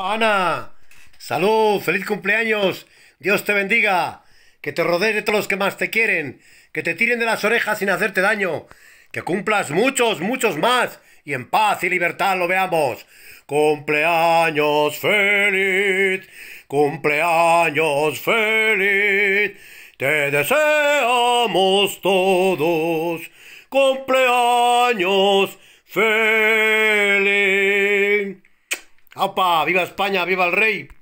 Ana, salud, feliz cumpleaños, Dios te bendiga, que te rodees de todos los que más te quieren, que te tiren de las orejas sin hacerte daño, que cumplas muchos, muchos más, y en paz y libertad lo veamos. Cumpleaños feliz, cumpleaños feliz, te deseamos todos, cumpleaños feliz. ¡Apa! ¡Viva España! ¡Viva el rey!